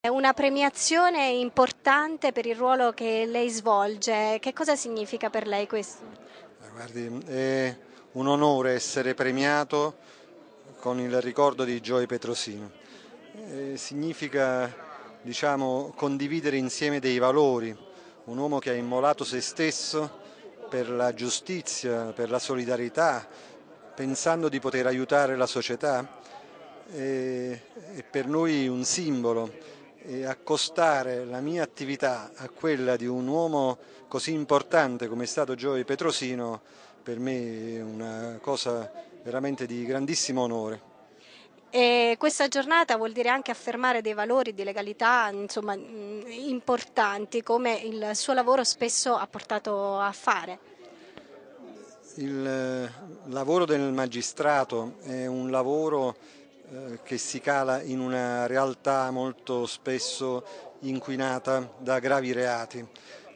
È una premiazione importante per il ruolo che lei svolge. Che cosa significa per lei questo? Eh, guardi, è un onore essere premiato con il ricordo di Gioia Petrosino. Eh, significa diciamo, condividere insieme dei valori, un uomo che ha immolato se stesso per la giustizia, per la solidarietà, pensando di poter aiutare la società. Eh, è per noi un simbolo e accostare la mia attività a quella di un uomo così importante come è stato Giovi Petrosino per me è una cosa veramente di grandissimo onore. E questa giornata vuol dire anche affermare dei valori di legalità insomma, mm, importanti come il suo lavoro spesso ha portato a fare. Il eh, lavoro del magistrato è un lavoro eh, che si cala in una realtà molto spesso inquinata da gravi reati.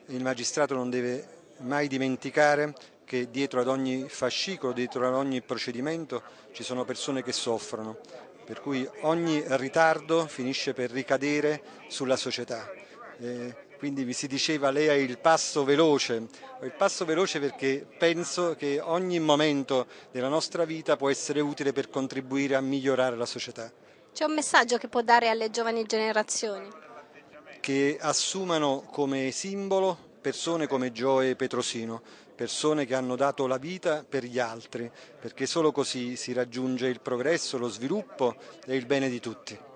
Il magistrato non deve mai dimenticare che dietro ad ogni fascicolo, dietro ad ogni procedimento ci sono persone che soffrono, per cui ogni ritardo finisce per ricadere sulla società. Eh, quindi vi si diceva lei ha il passo veloce, il passo veloce perché penso che ogni momento della nostra vita può essere utile per contribuire a migliorare la società. C'è un messaggio che può dare alle giovani generazioni? Che assumano come simbolo persone come Gioe e Petrosino, persone che hanno dato la vita per gli altri, perché solo così si raggiunge il progresso, lo sviluppo e il bene di tutti.